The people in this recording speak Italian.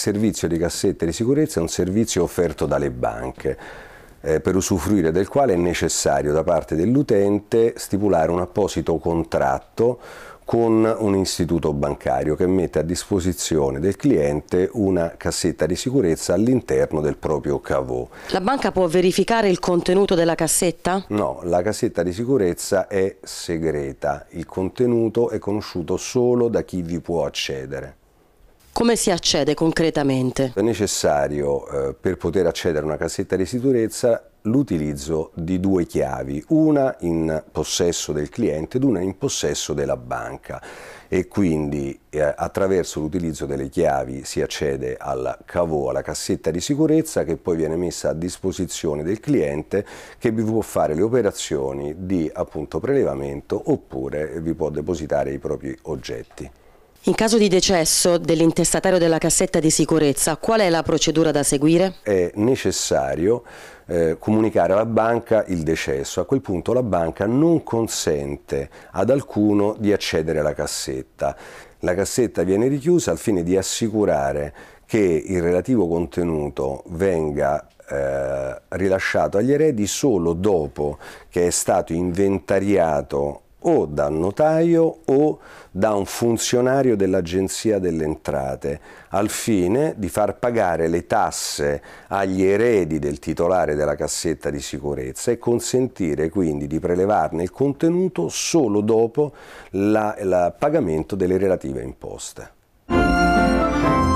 servizio di cassette di sicurezza è un servizio offerto dalle banche eh, per usufruire del quale è necessario da parte dell'utente stipulare un apposito contratto con un istituto bancario che mette a disposizione del cliente una cassetta di sicurezza all'interno del proprio cavo. La banca può verificare il contenuto della cassetta? No, la cassetta di sicurezza è segreta, il contenuto è conosciuto solo da chi vi può accedere. Come si accede concretamente? È necessario eh, per poter accedere a una cassetta di sicurezza l'utilizzo di due chiavi, una in possesso del cliente ed una in possesso della banca e quindi eh, attraverso l'utilizzo delle chiavi si accede al cavo, alla cassetta di sicurezza che poi viene messa a disposizione del cliente che vi può fare le operazioni di appunto prelevamento oppure vi può depositare i propri oggetti. In caso di decesso dell'intestatario della cassetta di sicurezza, qual è la procedura da seguire? È necessario eh, comunicare alla banca il decesso. A quel punto la banca non consente ad alcuno di accedere alla cassetta. La cassetta viene richiusa al fine di assicurare che il relativo contenuto venga eh, rilasciato agli eredi solo dopo che è stato inventariato o dal notaio o da un funzionario dell'Agenzia delle Entrate, al fine di far pagare le tasse agli eredi del titolare della cassetta di sicurezza e consentire quindi di prelevarne il contenuto solo dopo il pagamento delle relative imposte.